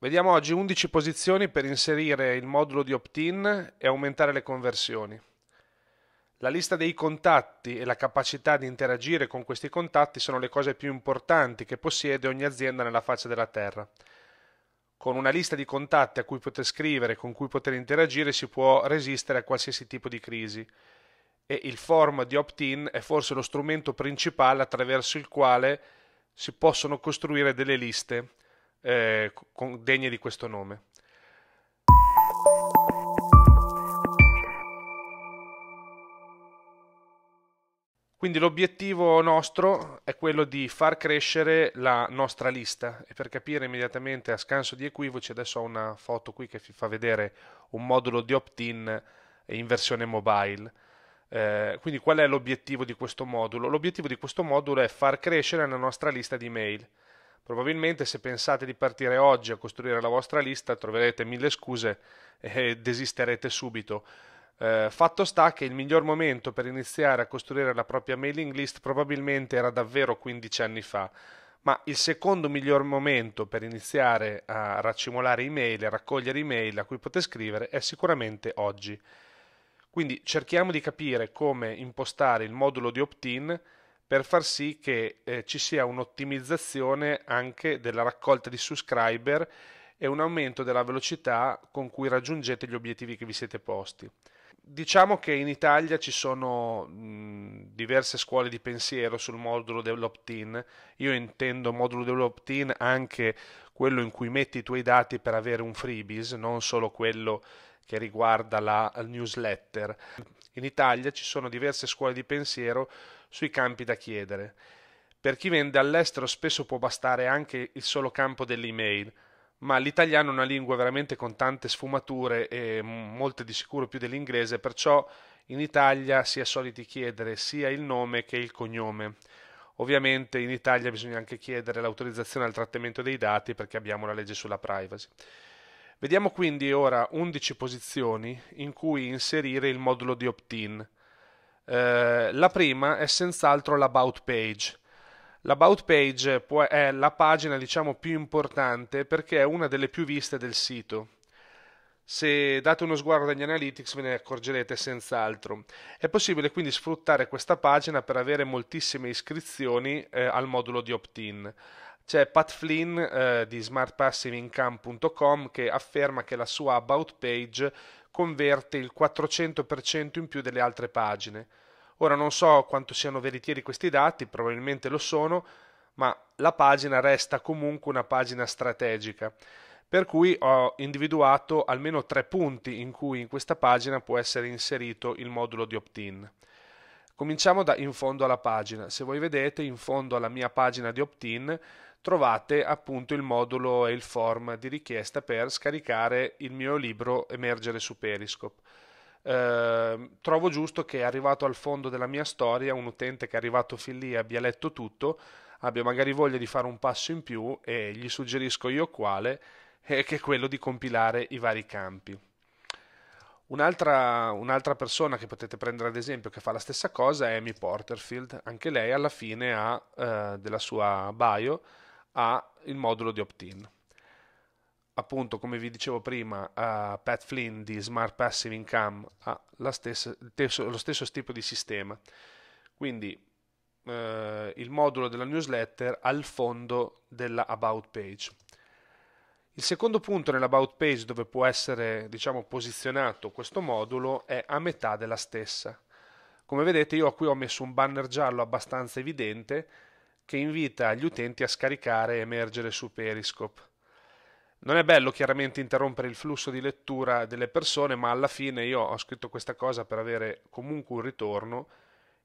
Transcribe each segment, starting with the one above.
Vediamo oggi 11 posizioni per inserire il modulo di opt-in e aumentare le conversioni. La lista dei contatti e la capacità di interagire con questi contatti sono le cose più importanti che possiede ogni azienda nella faccia della Terra. Con una lista di contatti a cui poter scrivere con cui poter interagire si può resistere a qualsiasi tipo di crisi e il form di opt-in è forse lo strumento principale attraverso il quale si possono costruire delle liste eh, degne di questo nome. Quindi l'obiettivo nostro è quello di far crescere la nostra lista e per capire immediatamente a scanso di equivoci adesso ho una foto qui che vi fa vedere un modulo di opt-in in versione mobile. Eh, quindi qual è l'obiettivo di questo modulo? L'obiettivo di questo modulo è far crescere la nostra lista di mail. Probabilmente se pensate di partire oggi a costruire la vostra lista troverete mille scuse e desisterete subito. Eh, fatto sta che il miglior momento per iniziare a costruire la propria mailing list probabilmente era davvero 15 anni fa, ma il secondo miglior momento per iniziare a raccimolare email e raccogliere email a cui potete scrivere è sicuramente oggi. Quindi cerchiamo di capire come impostare il modulo di opt-in per far sì che eh, ci sia un'ottimizzazione anche della raccolta di subscriber e un aumento della velocità con cui raggiungete gli obiettivi che vi siete posti. Diciamo che in Italia ci sono diverse scuole di pensiero sul modulo dell'opt-in. Io intendo modulo dell'opt-in anche quello in cui metti i tuoi dati per avere un freebies, non solo quello che riguarda la newsletter. In Italia ci sono diverse scuole di pensiero sui campi da chiedere. Per chi vende all'estero spesso può bastare anche il solo campo dell'email, ma l'italiano è una lingua veramente con tante sfumature e molte di sicuro più dell'inglese, perciò in Italia si è soliti chiedere sia il nome che il cognome. Ovviamente in Italia bisogna anche chiedere l'autorizzazione al trattamento dei dati perché abbiamo la legge sulla privacy. Vediamo quindi ora 11 posizioni in cui inserire il modulo di opt-in. Eh, la prima è senz'altro l'about page. L'about page può, è la pagina diciamo, più importante perché è una delle più viste del sito. Se date uno sguardo agli analytics ve ne accorgerete senz'altro. È possibile quindi sfruttare questa pagina per avere moltissime iscrizioni eh, al modulo di opt-in. C'è Pat Flynn eh, di smartpassiveincome.com che afferma che la sua about page converte il 400% in più delle altre pagine. Ora non so quanto siano veritieri questi dati, probabilmente lo sono, ma la pagina resta comunque una pagina strategica. Per cui ho individuato almeno tre punti in cui in questa pagina può essere inserito il modulo di opt-in. Cominciamo da in fondo alla pagina. Se voi vedete, in fondo alla mia pagina di opt-in trovate appunto il modulo e il form di richiesta per scaricare il mio libro Emergere su Periscope. Eh, trovo giusto che arrivato al fondo della mia storia un utente che è arrivato fin lì abbia letto tutto, abbia magari voglia di fare un passo in più e gli suggerisco io quale, eh, che è quello di compilare i vari campi. Un'altra, un'altra, persona che potete prendere ad esempio che fa la stessa cosa è Amy Porterfield, anche lei alla fine ha eh, della sua bio al modulo di opt-in. Appunto, come vi dicevo prima, uh, Pat Flynn di Smart Passive Income ha stessa, lo stesso tipo di sistema. Quindi Uh, il modulo della newsletter al fondo della About Page. Il secondo punto nell'About Page dove può essere diciamo, posizionato questo modulo è a metà della stessa. Come vedete io qui ho messo un banner giallo abbastanza evidente che invita gli utenti a scaricare e emergere su Periscope. Non è bello chiaramente interrompere il flusso di lettura delle persone, ma alla fine io ho scritto questa cosa per avere comunque un ritorno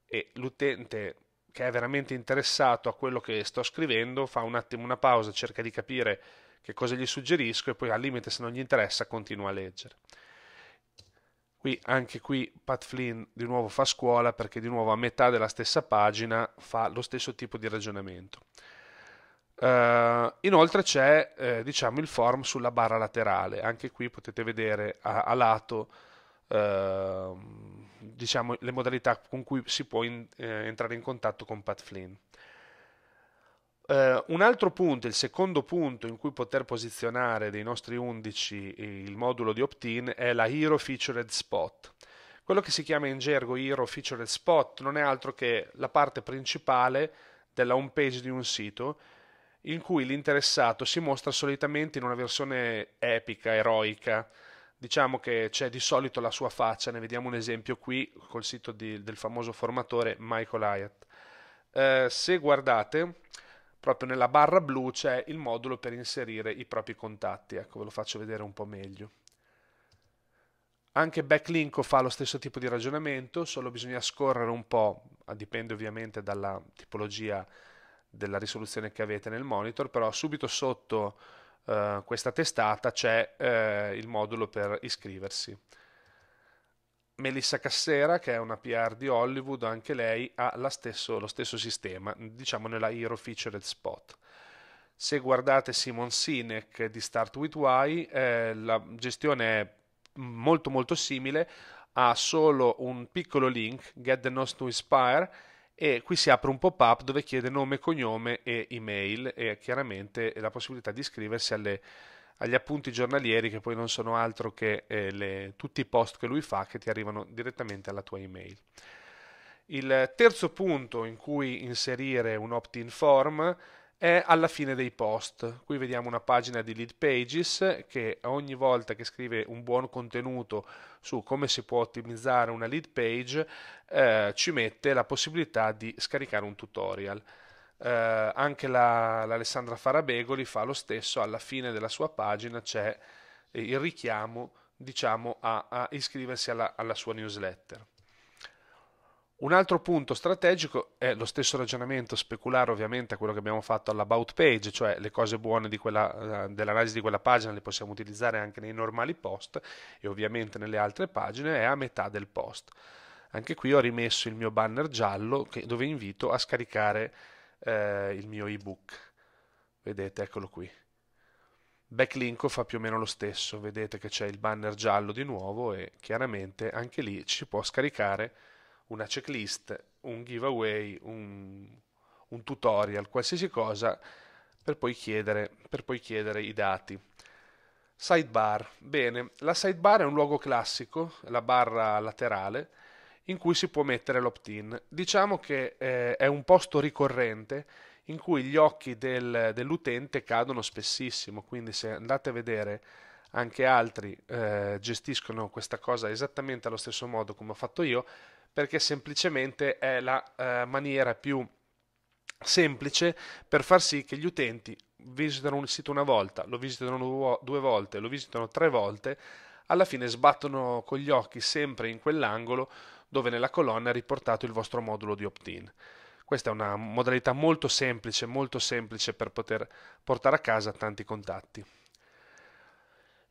e l'utente che è veramente interessato a quello che sto scrivendo fa un attimo una pausa, cerca di capire che cosa gli suggerisco e poi al limite se non gli interessa continua a leggere. Qui anche qui Pat Flynn di nuovo fa scuola perché di nuovo a metà della stessa pagina fa lo stesso tipo di ragionamento. Uh, inoltre c'è eh, diciamo il form sulla barra laterale, anche qui potete vedere a, a lato uh, diciamo, le modalità con cui si può in, eh, entrare in contatto con Pat Flynn. Uh, un altro punto, il secondo punto in cui poter posizionare dei nostri 11 eh, il modulo di opt-in è la Hero Featured Spot. Quello che si chiama in gergo Hero Featured Spot non è altro che la parte principale della home page di un sito in cui l'interessato si mostra solitamente in una versione epica, eroica. Diciamo che c'è di solito la sua faccia, ne vediamo un esempio qui col sito di, del famoso formatore Michael Hyatt. Uh, se guardate, proprio nella barra blu c'è il modulo per inserire i propri contatti. Ecco, ve lo faccio vedere un po' meglio. Anche Backlinko fa lo stesso tipo di ragionamento, solo bisogna scorrere un po', dipende ovviamente dalla tipologia della risoluzione che avete nel monitor, però subito sotto eh, questa testata c'è eh, il modulo per iscriversi. Melissa Cassera, che è una PR di Hollywood, anche lei ha stesso, lo stesso sistema, diciamo nella Hero Featured Spot. Se guardate Simon Sinek di Start With Why, eh, la gestione è molto molto simile, ha solo un piccolo link, Get the Nose to Inspire, e qui si apre un pop-up dove chiede nome, cognome e email e chiaramente la possibilità di iscriversi alle agli appunti giornalieri che poi non sono altro che eh, le, tutti i post che lui fa che ti arrivano direttamente alla tua email. Il terzo punto in cui inserire un opt-in form è alla fine dei post. Qui vediamo una pagina di lead pages che ogni volta che scrive un buon contenuto su come si può ottimizzare una lead page eh, ci mette la possibilità di scaricare un tutorial eh, anche la, l'Alessandra Farabegoli fa lo stesso, alla fine della sua pagina c'è il richiamo diciamo, a, a iscriversi alla, alla sua newsletter. Un altro punto strategico è lo stesso ragionamento speculare ovviamente a quello che abbiamo fatto all'about page, cioè le cose buone di quella, eh, dell'analisi di quella pagina le possiamo utilizzare anche nei normali post e ovviamente nelle altre pagine è a metà del post. Anche qui ho rimesso il mio banner giallo che, dove invito a scaricare eh, il mio ebook. Vedete, eccolo qui. Backlinko fa più o meno lo stesso, vedete che c'è il banner giallo di nuovo e chiaramente anche lì ci può scaricare una checklist, un giveaway, un, un tutorial, qualsiasi cosa per poi, chiedere, per poi chiedere i dati. Sidebar, bene, la sidebar è un luogo classico, la barra laterale, in cui si può mettere l'opt-in. Diciamo che eh, è un posto ricorrente in cui gli occhi del, dell'utente cadono spessissimo, quindi se andate a vedere anche altri eh, gestiscono questa cosa esattamente allo stesso modo come ho fatto io, perché semplicemente è la eh, maniera più semplice per far sì che gli utenti visitano un sito una volta, lo visitano due volte, lo visitano tre volte, alla fine sbattono con gli occhi sempre in quell'angolo dove nella colonna è riportato il vostro modulo di opt-in. Questa è una modalità molto semplice, molto semplice per poter portare a casa tanti contatti.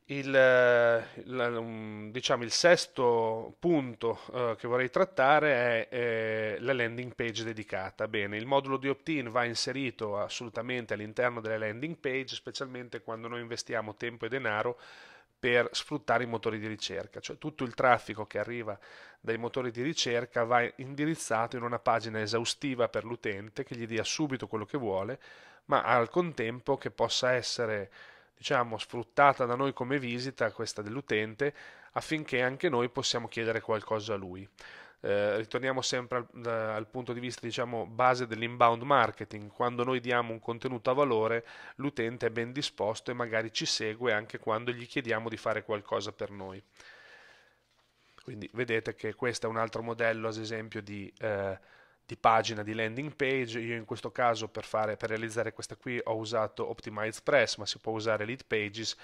Il, eh, diciamo, il sesto punto eh, che vorrei trattare è eh, la landing page dedicata. Bene, il modulo di opt-in va inserito assolutamente all'interno delle landing page, specialmente quando noi investiamo tempo e denaro per sfruttare i motori di ricerca, cioè tutto il traffico che arriva dai motori di ricerca va indirizzato in una pagina esaustiva per l'utente che gli dia subito quello che vuole, ma al contempo che possa essere diciamo sfruttata da noi come visita questa dell'utente affinché anche noi possiamo chiedere qualcosa a lui eh, ritorniamo sempre al, al, punto di vista diciamo, base dell'inbound marketing, quando noi diamo un contenuto a valore l'utente è ben disposto e magari ci segue anche quando gli chiediamo di fare qualcosa per noi. Quindi vedete che questo è un altro modello, ad esempio, di, eh, di pagina di landing page. Io in questo caso per, fare, per realizzare questa qui ho usato Optimize Press, ma si può usare Lead Pages,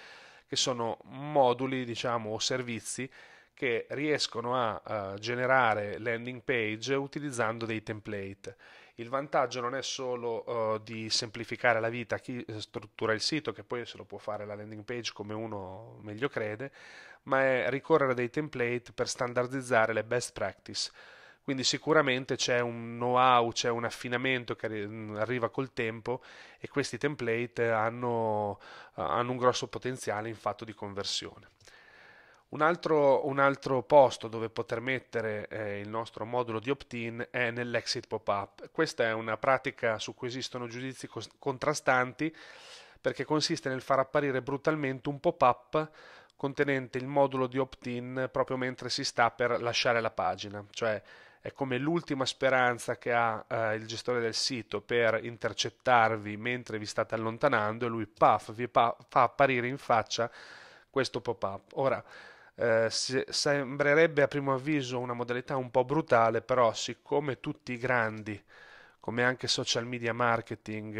che sono moduli diciamo, o servizi che riescono a uh, generare landing page utilizzando dei template. Il vantaggio non è solo uh, di semplificare la vita a chi eh, struttura il sito, che poi se lo può fare la landing page come uno meglio crede, ma è ricorrere a dei template per standardizzare le best practice. Quindi sicuramente c'è un know-how, c'è un affinamento che mm, arriva col tempo e questi template hanno, hanno un grosso potenziale in fatto di conversione. Un altro, un altro, posto dove poter mettere eh, il nostro modulo di opt-in è nell'exit pop-up. Questa è una pratica su cui esistono giudizi co- contrastanti perché consiste nel far apparire brutalmente un pop-up contenente il modulo di opt-in proprio mentre si sta per lasciare la pagina, cioè è come l'ultima speranza che ha eh, il gestore del sito per intercettarvi mentre vi state allontanando e lui puff, vi pa- fa apparire in faccia questo pop-up. Ora, eh, se, sembrerebbe a primo avviso una modalità un po' brutale, però siccome tutti i grandi, come anche social media marketing,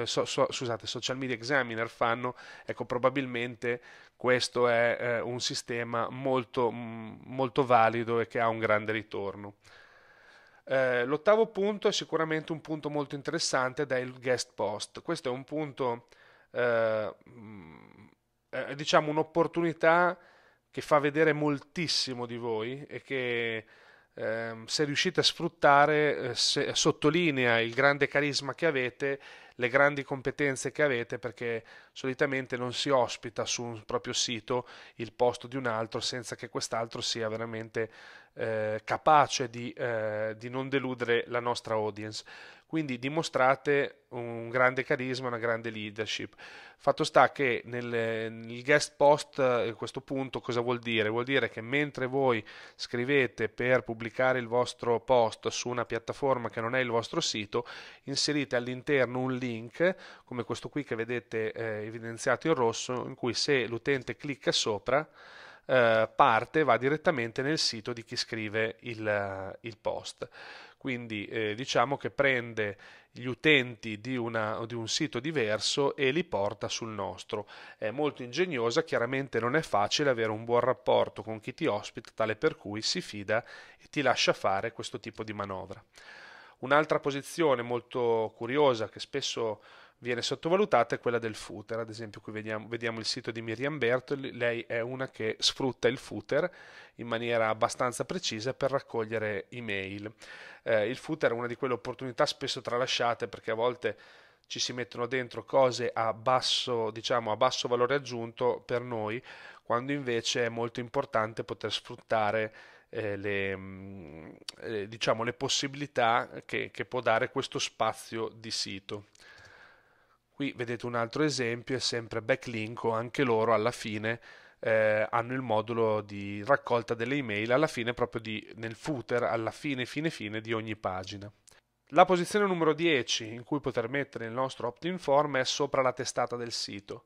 eh, so, so, scusate, social media examiner fanno, ecco probabilmente questo è eh, un sistema molto, molto valido e che ha un grande ritorno. Eh, l'ottavo punto è sicuramente un punto molto interessante ed è il guest post. Questo è un punto, eh, eh diciamo, un'opportunità che fa vedere moltissimo di voi e che ehm, se riuscite a sfruttare eh, se, sottolinea il grande carisma che avete, le grandi competenze che avete perché solitamente non si ospita su un proprio sito il posto di un altro senza che quest'altro sia veramente eh, capace di, eh, di, non deludere la nostra audience. Quindi dimostrate un grande carisma, una grande leadership. Fatto sta che nel, nel guest post, a eh, questo punto, cosa vuol dire? Vuol dire che mentre voi scrivete per pubblicare il vostro post su una piattaforma che non è il vostro sito, inserite all'interno un link, come questo qui che vedete eh, evidenziato in rosso, in cui se l'utente clicca sopra, eh, parte, va direttamente nel sito di chi scrive il, eh, il post. Quindi eh, diciamo che prende gli utenti di, una, di, un sito diverso e li porta sul nostro. È molto ingegnosa, chiaramente non è facile avere un buon rapporto con chi ti ospita, tale per cui si fida e ti lascia fare questo tipo di manovra. Un'altra posizione molto curiosa che spesso viene sottovalutata è quella del footer. Ad esempio, qui vediamo, vediamo, il sito di Miriam Bertoli, lei è una che sfrutta il footer in maniera abbastanza precisa per raccogliere email. Eh, il footer è una di quelle opportunità spesso tralasciate perché a volte ci si mettono dentro cose a basso, diciamo, a basso valore aggiunto per noi, quando invece è molto importante poter sfruttare eh, le, mm, eh, diciamo, le, possibilità che, che può dare questo spazio di sito. Qui vedete un altro esempio, è sempre Backlinko, anche loro alla fine eh, hanno il modulo di raccolta delle email alla fine proprio di, nel footer, alla fine, fine, fine di ogni pagina. La posizione numero 10 in cui poter mettere il nostro opt-in form è sopra la testata del sito.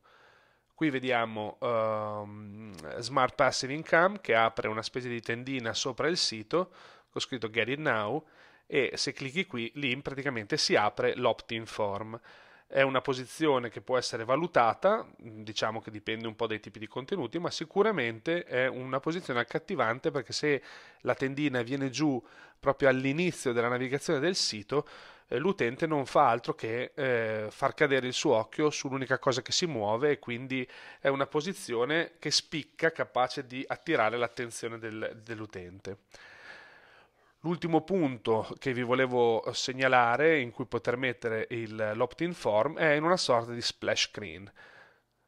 Qui vediamo um, Smart Passive Income che apre una specie di tendina sopra il sito con scritto Get It Now e se clicchi qui, lì praticamente si apre l'opt-in form. È una posizione che può essere valutata, diciamo che dipende un po' dai tipi di contenuti, ma sicuramente è una posizione accattivante perché se la tendina viene giù proprio all'inizio della navigazione del sito, eh, l'utente non fa altro che eh, far cadere il suo occhio sull'unica cosa che si muove e quindi è una posizione che spicca, capace di attirare l'attenzione del, dell'utente. L'ultimo punto che vi volevo segnalare, in cui poter mettere il, l'opt-in form, è in una sorta di splash screen.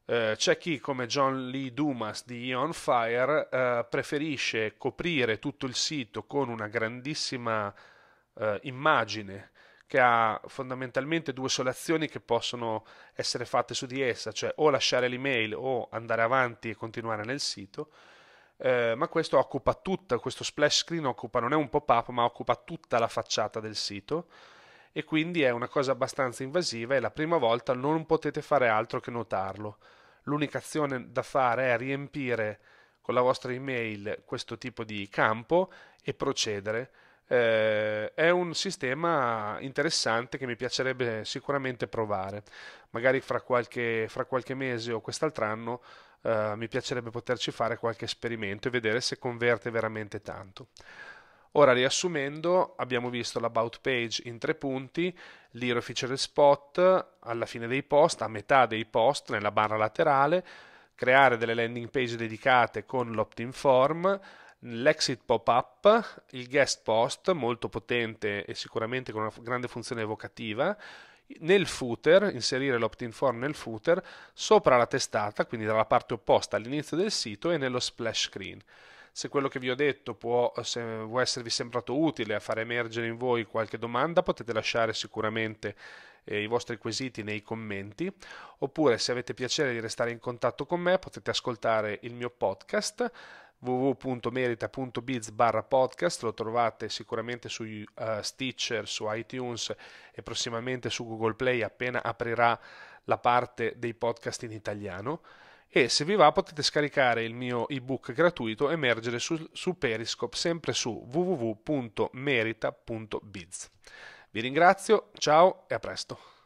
Eh, c'è chi, come John Lee Dumas di Ion Fire, eh, preferisce coprire tutto il sito con una grandissima eh, immagine che ha fondamentalmente due solazioni che possono essere fatte su di essa, cioè o lasciare l'email o andare avanti e continuare nel sito eh, ma questo occupa tutta, questo splash screen occupa, non è un pop-up, ma occupa tutta la facciata del sito e quindi è una cosa abbastanza invasiva e la prima volta non potete fare altro che notarlo. L'unica azione da fare è riempire con la vostra email questo tipo di campo e procedere. Eh, è un sistema interessante che mi piacerebbe sicuramente provare. Magari fra qualche, fra qualche mese o quest'altro anno eh, mi piacerebbe poterci fare qualche esperimento e vedere se converte veramente tanto. Ora riassumendo, abbiamo visto l'about page in tre punti, l'hero feature spot alla fine dei post, a metà dei post, nella barra laterale, creare delle landing page dedicate con l'opt-in form, l'exit pop-up, il guest post, molto potente e sicuramente con una grande funzione evocativa, nel footer, inserire l'opt-in form nel footer, sopra la testata, quindi dalla parte opposta all'inizio del sito e nello splash screen. Se quello che vi ho detto può, può esservi sembrato utile a far emergere in voi qualche domanda, potete lasciare sicuramente eh, i vostri quesiti nei commenti, oppure se avete piacere di restare in contatto con me potete ascoltare il mio podcast www.merita.biz barra podcast, lo trovate sicuramente su uh, Stitcher, su iTunes e prossimamente su Google Play appena aprirà la parte dei podcast in italiano e se vi va potete scaricare il mio ebook gratuito Emergere su, su Periscope sempre su www.merita.biz. Vi ringrazio, ciao e a presto.